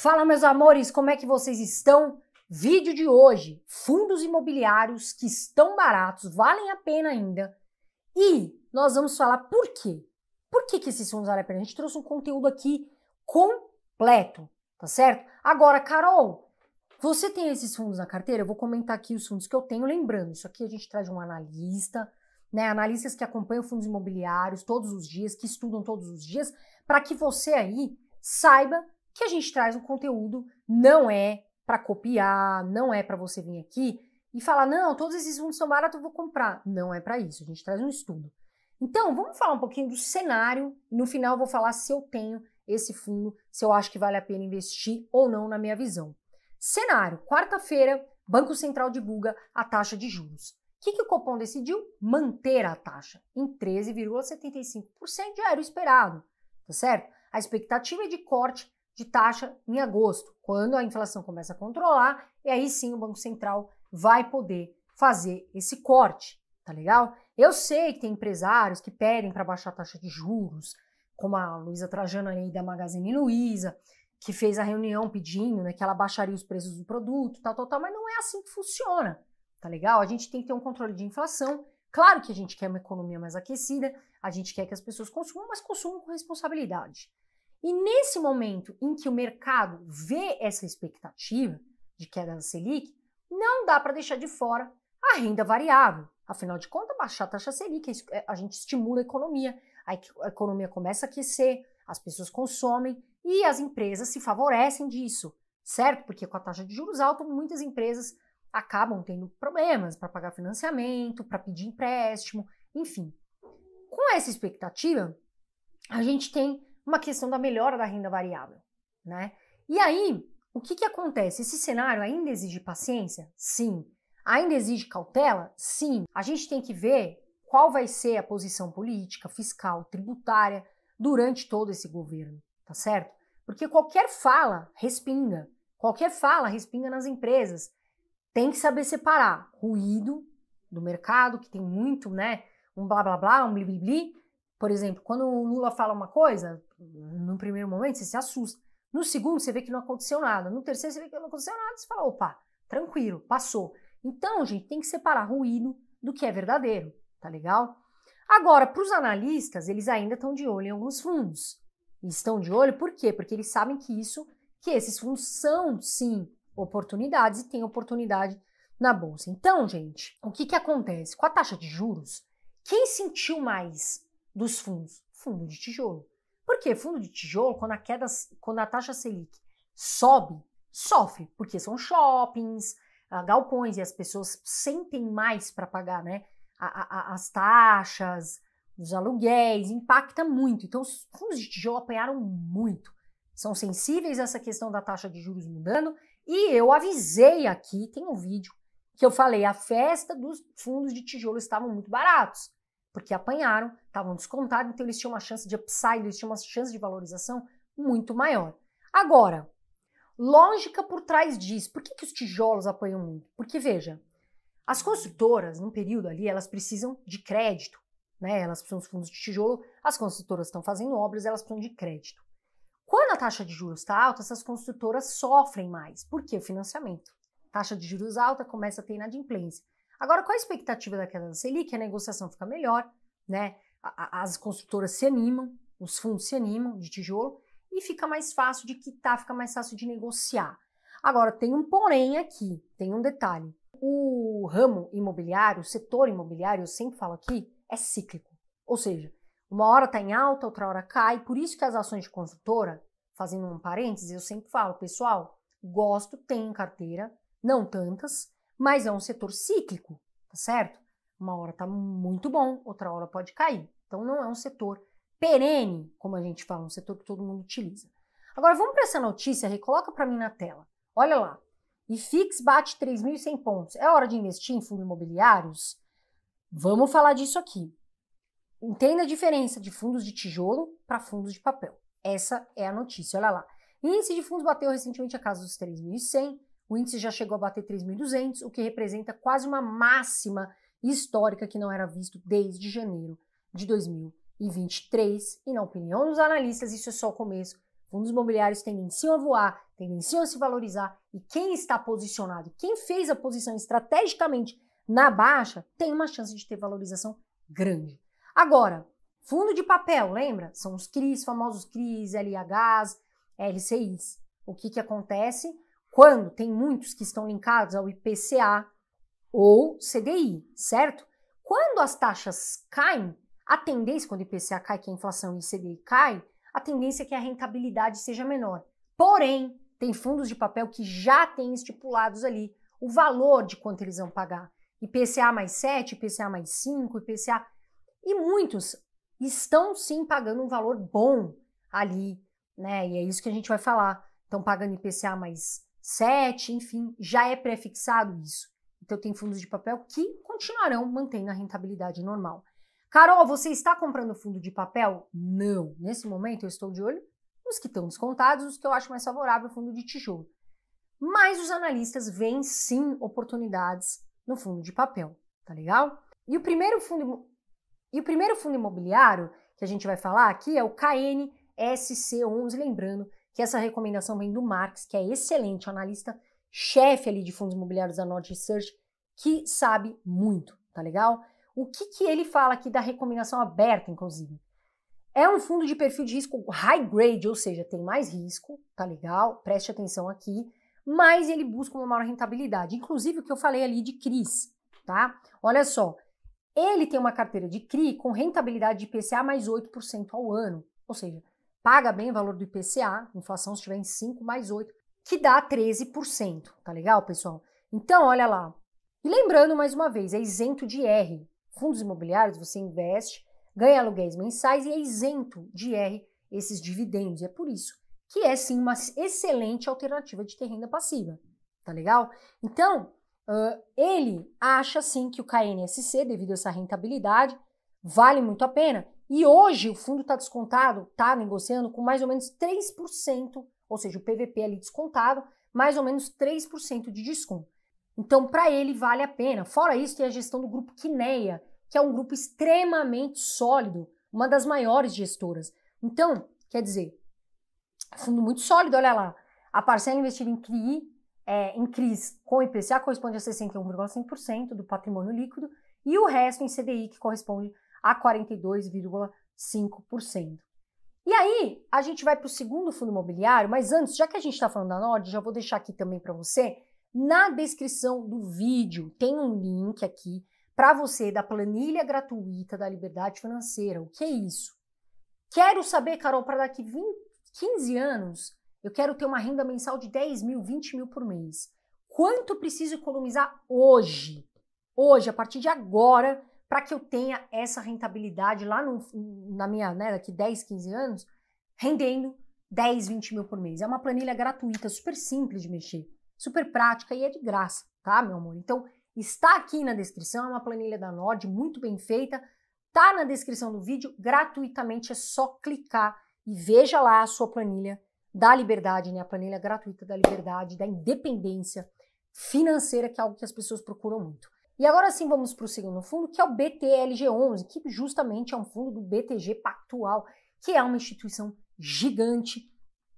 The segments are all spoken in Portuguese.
Fala, meus amores, como é que vocês estão? Vídeo de hoje: fundos imobiliários que estão baratos, valem a pena ainda. E nós vamos falar por quê. Por que, que esses fundos valem a pena? A gente trouxe um conteúdo aqui completo, tá certo? Agora, Carol, você tem esses fundos na carteira? Eu vou comentar aqui os fundos que eu tenho. Lembrando, isso aqui a gente traz um analista, né, analistas que acompanham fundos imobiliários todos os dias, que estudam todos os dias, para que você aí saiba que a gente traz um conteúdo, não é para copiar, não é para você vir aqui e falar, não, todos esses fundos são baratos, eu vou comprar. Não é para isso, a gente traz um estudo. Então, vamos falar um pouquinho do cenário e no final eu vou falar se eu tenho esse fundo, se eu acho que vale a pena investir ou não na minha visão. Cenário: quarta-feira, Banco Central divulga a taxa de juros. O que, que, o Copom decidiu? Manter a taxa em 13,75%, já era o esperado, tá certo? A expectativa é de corte de taxa em agosto, quando a inflação começa a controlar, e aí sim o Banco Central vai poder fazer esse corte, tá legal? Eu sei que tem empresários que pedem para baixar a taxa de juros, como a Luísa Trajano aí da Magazine Luiza, que fez a reunião pedindo né, que ela baixaria os preços do produto, tal, tal, tal, mas não é assim que funciona, tá legal? A gente tem que ter um controle de inflação. Claro que a gente quer uma economia mais aquecida, a gente quer que as pessoas consumam, mas consumam com responsabilidade. E nesse momento em que o mercado vê essa expectativa de queda da Selic, não dá para deixar de fora a renda variável. Afinal de contas, baixar a taxa Selic, é é, a gente estimula a economia, a economia começa a aquecer, as pessoas consomem e as empresas se favorecem disso, certo? Porque com a taxa de juros alta, muitas empresas acabam tendo problemas para pagar financiamento, para pedir empréstimo, enfim. Com essa expectativa, a gente tem uma questão da melhora da renda variável, né? E aí, o que, que acontece? Esse cenário ainda exige paciência? Sim. Ainda exige cautela? Sim. A gente tem que ver qual vai ser a posição política, fiscal, tributária durante todo esse governo, tá certo? Porque qualquer fala respinga, qualquer fala respinga nas empresas. Tem que saber separar ruído do mercado, que tem muito, né? Um blá blá blá, um blibli, bli, bli por exemplo, quando o Lula fala uma coisa, no primeiro momento você se assusta. No segundo, você vê que não aconteceu nada. No terceiro, você vê que não aconteceu nada. Você fala, opa, tranquilo, passou. Então, gente, tem que separar ruído do que é verdadeiro, tá legal? Agora, para os analistas, eles ainda estão de olho em alguns fundos. estão de olho por quê? Porque eles sabem que isso, que esses fundos são, sim, oportunidades e tem oportunidade na bolsa. Então, gente, o que, que acontece? Com a taxa de juros, quem sentiu mais dos fundos? Fundo de tijolo. Por quê? Fundo de tijolo, quando a queda, quando a taxa Selic sobe, sofre, porque são shoppings, ah, galpões, e as pessoas sentem mais para pagar né, a, a, as taxas, os aluguéis, impacta muito. Então, os fundos de tijolo apanharam muito. São sensíveis a essa questão da taxa de juros mudando, e eu avisei aqui, tem um vídeo, que eu falei, a festa dos fundos de tijolo estavam muito baratos, porque apanharam, estavam descontados, então eles tinham uma chance de upside, eles tinham uma chance de valorização muito maior. Agora, lógica por trás disso, por que, que os tijolos apoiam? muito? Porque, veja, as construtoras, num período ali, elas precisam de crédito, né? Elas precisam dos fundos de tijolo, as construtoras estão fazendo obras, elas precisam de crédito. Quando a taxa de juros está alta, essas construtoras sofrem mais, porque o financiamento. Taxa de juros alta começa a ter inadimplência. Agora, com a expectativa da queda da Selic, a negociação fica melhor, né? as construtoras se animam, os fundos se animam de tijolo e fica mais fácil de quitar, fica mais fácil de negociar. Agora, tem um porém aqui, tem um detalhe. O ramo imobiliário, o setor imobiliário, eu sempre falo aqui, é cíclico. Ou seja, uma hora está em alta, outra hora cai. Por isso que as ações de construtora, fazendo um parênteses, eu sempre falo, pessoal, gosto, tem carteira, não tantas, mas é um setor cíclico, tá certo? Uma hora está muito bom, outra hora pode cair. Então não é um setor perene, como a gente fala, um setor que todo mundo utiliza. Agora vamos para essa notícia, recoloca para mim na tela. Olha lá. Fix bate 3.100 pontos. É hora de investir em fundos imobiliários? Vamos falar disso aqui. Entenda a diferença de fundos de tijolo para fundos de papel. Essa é a notícia, olha lá. Índice de fundos bateu recentemente a casa dos 3.100, o índice já chegou a bater 3.200, o que representa quase uma máxima histórica que não era visto desde janeiro de 2023. E na opinião dos analistas, isso é só o começo. Fundos imobiliários tendenciam a voar, tendenciam a se valorizar e quem está posicionado, quem fez a posição estrategicamente na baixa, tem uma chance de ter valorização grande. Agora, fundo de papel, lembra? São os CRIs, famosos CRIs, LIHs, LCIs. O que, que acontece? Quando tem muitos que estão linkados ao IPCA, ou CDI, certo? Quando as taxas caem, a tendência, quando o IPCA cai, que é a inflação e o CDI cai, a tendência é que a rentabilidade seja menor. Porém, tem fundos de papel que já têm estipulados ali o valor de quanto eles vão pagar. IPCA mais 7, IPCA mais 5, IPCA. E muitos estão sim pagando um valor bom ali, né? E é isso que a gente vai falar. Estão pagando IPCA mais 7, enfim, já é prefixado isso. Então, tem fundos de papel que continuarão mantendo a rentabilidade normal. Carol, você está comprando fundo de papel? Não. Nesse momento, eu estou de olho nos que estão descontados, os que eu acho mais favorável, fundo de tijolo. Mas os analistas veem sim oportunidades no fundo de papel, tá legal? E o primeiro fundo, e o primeiro fundo imobiliário que a gente vai falar aqui é o KNSC11, lembrando que essa recomendação vem do Marx, que é excelente, analista chefe ali de fundos imobiliários da Norte Research, que sabe muito, tá legal? O que, que ele fala aqui da recomendação aberta, inclusive? É um fundo de perfil de risco high grade, ou seja, tem mais risco, tá legal? Preste atenção aqui, mas ele busca uma maior rentabilidade. Inclusive o que eu falei ali de CRIs, tá? Olha só, ele tem uma carteira de CRI com rentabilidade de IPCA mais 8% ao ano, ou seja, paga bem o valor do IPCA, inflação se estiver em 5 mais 8, que dá 13%, tá legal, pessoal? Então, olha lá. E lembrando mais uma vez, é isento de R. Fundos imobiliários, você investe, ganha aluguéis mensais e é isento de R esses dividendos. É por isso que é sim uma excelente alternativa de ter renda passiva, tá legal? Então, uh, ele acha sim que o KNSC, devido a essa rentabilidade, vale muito a pena. E hoje o fundo está descontado, está negociando com mais ou menos 3% ou seja, o PVP ali descontado, mais ou menos 3% de desconto. Então, para ele vale a pena. Fora isso, tem a gestão do grupo Quineia, que é um grupo extremamente sólido, uma das maiores gestoras. Então, quer dizer, fundo muito sólido, olha lá. A parcela investida em CRI, é, em CRIs com IPCA corresponde a 61,5% do patrimônio líquido e o resto em CDI, que corresponde a 42,5%. E aí, a gente vai para o segundo fundo imobiliário, mas antes, já que a gente está falando da Nord, já vou deixar aqui também para você, na descrição do vídeo tem um link aqui para você da planilha gratuita da Liberdade Financeira. O que é isso? Quero saber, Carol, para daqui 20, 15 anos, eu quero ter uma renda mensal de 10 mil, 20 mil por mês. Quanto preciso economizar hoje? Hoje, a partir de agora, para que eu tenha essa rentabilidade lá no, na minha, né, daqui 10, 15 anos, rendendo 10, 20 mil por mês. É uma planilha gratuita, super simples de mexer, super prática e é de graça, tá, meu amor? Então, está aqui na descrição, é uma planilha da Nord, muito bem feita, tá na descrição do vídeo, gratuitamente, é só clicar e veja lá a sua planilha da liberdade, né, a planilha gratuita da liberdade, da independência financeira, que é algo que as pessoas procuram muito. E agora sim vamos para o segundo fundo, que é o BTLG11, que justamente é um fundo do BTG Pactual, que é uma instituição gigante,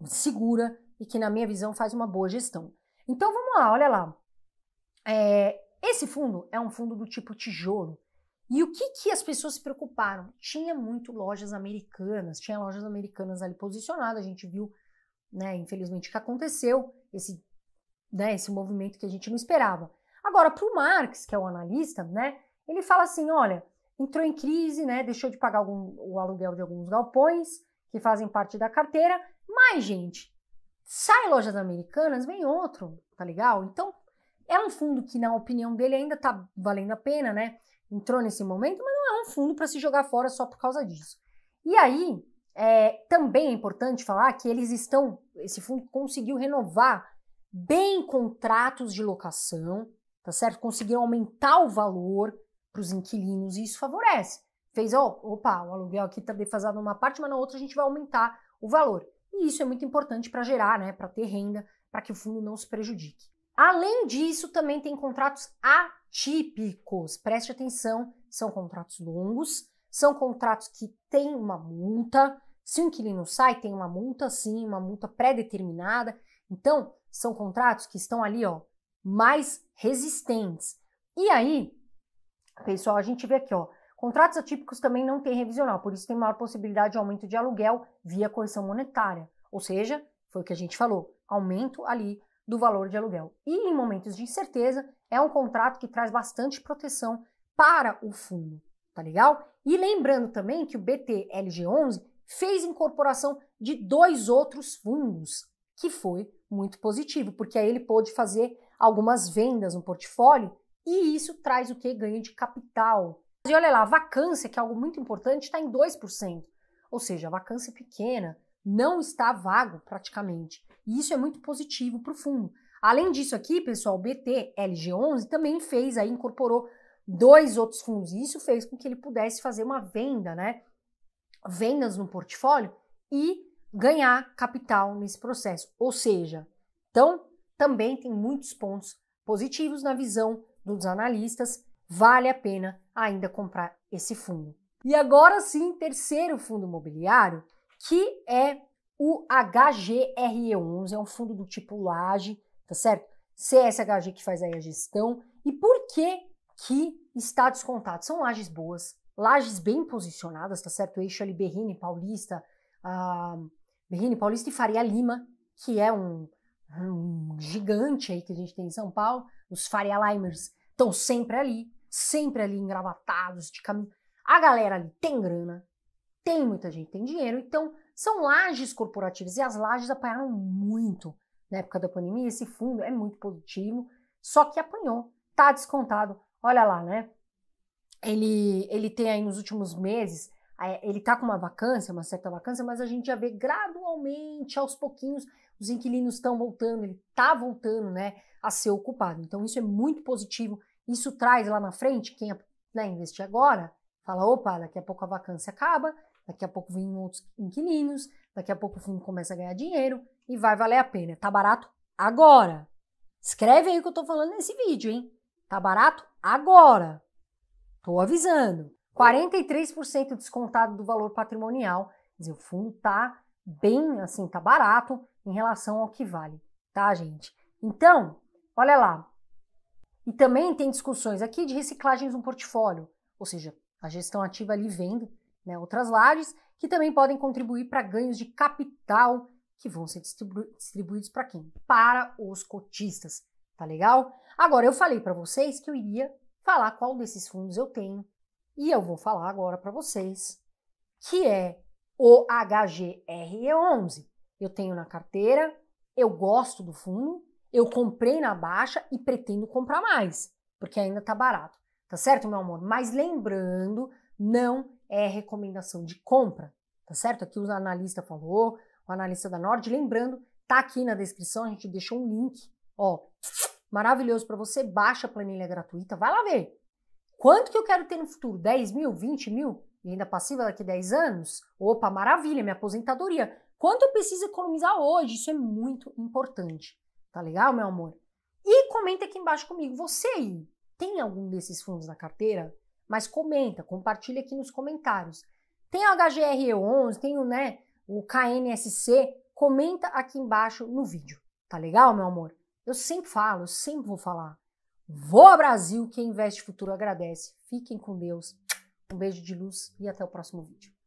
segura e que, na minha visão, faz uma boa gestão. Então vamos lá, olha lá. É, esse fundo é um fundo do tipo tijolo. E o que, que as pessoas se preocuparam? Tinha muito lojas americanas, tinha lojas americanas ali posicionadas, a gente viu, né, infelizmente, o que aconteceu, esse, né, esse movimento que a gente não esperava. Agora, para o Marx, que é o analista, né, ele fala assim: olha, entrou em crise, né, deixou de pagar algum, o aluguel de alguns galpões que fazem parte da carteira, mas, gente, sai lojas americanas, vem outro, tá legal? Então, é um fundo que, na opinião dele, ainda está valendo a pena, né? Entrou nesse momento, mas não é um fundo para se jogar fora só por causa disso. E aí, é, também é importante falar que eles estão, esse fundo conseguiu renovar bem contratos de locação, tá certo? Conseguiram aumentar o valor para os inquilinos e isso favorece. Fez, ó, oh, opa, o aluguel aqui está defasado numa parte, mas na outra a gente vai aumentar o valor. E isso é muito importante para gerar, né, para ter renda, para que o fundo não se prejudique. Além disso, também tem contratos atípicos. Preste atenção, são contratos longos, são contratos que têm uma multa. Se o inquilino sai, tem uma multa sim, uma multa pré-determinada. Então, são contratos que estão ali, ó, mais resistentes. E aí, pessoal, a gente vê aqui, ó, contratos atípicos também não têm revisional, por isso tem maior possibilidade de aumento de aluguel via correção monetária, ou seja, foi o que a gente falou, aumento ali do valor de aluguel. E em momentos de incerteza, é um contrato que traz bastante proteção para o fundo, tá legal? E lembrando também que o BTLG11 fez incorporação de dois outros fundos, que foi muito positivo, porque aí ele pôde fazer algumas vendas no portfólio e isso traz o que? Ganho de capital. E olha lá, a vacância, que é algo muito importante, está em 2%. Ou seja, a vacância pequena, não está vago praticamente. E isso é muito positivo para o fundo. Além disso aqui, pessoal, o BT LG11 também fez, aí incorporou dois outros fundos. E isso fez com que ele pudesse fazer uma venda, né? Vendas no portfólio e ganhar capital nesse processo. Ou seja, então também tem muitos pontos positivos na visão dos analistas. Vale a pena ainda comprar esse fundo. E agora sim, terceiro fundo imobiliário, que é o HGRE11, é um fundo do tipo Laje, tá certo? CSHG que faz aí a gestão. E por que que está descontado? São lajes boas, lajes bem posicionadas, tá certo? O eixo ali Berrini Paulista, uh, Berrini Paulista e Faria Lima, que é um um gigante aí que a gente tem em São Paulo, os Faria Limers estão sempre ali, sempre ali engravatados, de caminho. A galera ali tem grana, tem muita gente, tem dinheiro, então são lajes corporativas e as lajes apanharam muito na época da pandemia. Esse fundo é muito positivo, só que apanhou, tá descontado. Olha lá, né? Ele, ele tem aí nos últimos meses, eh, ele tá com uma vacância, uma certa vacância, mas a gente já vê gradualmente, aos pouquinhos, os inquilinos estão voltando, ele está voltando né, a ser ocupado. Então, isso é muito positivo. Isso traz lá na frente, quem né, investir agora, fala: opa, daqui a pouco a vacância acaba, daqui a pouco vêm outros inquilinos, daqui a pouco o fundo começa a ganhar dinheiro e vai valer a pena. Tá barato agora. Escreve aí o que eu estou falando nesse vídeo, hein? Tá barato agora. Estou avisando. 43% descontado do valor patrimonial. Quer dizer, o fundo tá bem, assim, tá barato em relação ao que vale, tá, gente? Então, olha lá. E também tem discussões aqui de reciclagens no portfólio, ou seja, a gestão ativa ali vendo né, outras lajes que também podem contribuir para ganhos de capital que vão ser distribu distribuídos para quem? Para os cotistas, tá legal? Agora, eu falei para vocês que eu iria falar qual desses fundos eu tenho e eu vou falar agora para vocês que é o HGRE11 eu tenho na carteira, eu gosto do fundo, eu comprei na baixa e pretendo comprar mais, porque ainda tá barato, tá certo, meu amor? Mas lembrando, não é recomendação de compra, tá certo? Aqui o analista falou, o analista da Nord, lembrando, tá aqui na descrição, a gente deixou um link, ó, maravilhoso para você, baixa a planilha gratuita, vai lá ver. Quanto que eu quero ter no futuro? 10 mil, 20 mil? E ainda passiva daqui 10 anos? Opa, maravilha, minha aposentadoria. Quanto eu preciso economizar hoje? Isso é muito importante. Tá legal, meu amor? E comenta aqui embaixo comigo. Você aí tem algum desses fundos na carteira? Mas comenta, compartilha aqui nos comentários. Tem o HGRE11, tem o, né, o KNSC? Comenta aqui embaixo no vídeo. Tá legal, meu amor? Eu sempre falo, eu sempre vou falar. Voa Brasil, quem investe futuro agradece. Fiquem com Deus. Um beijo de luz e até o próximo vídeo.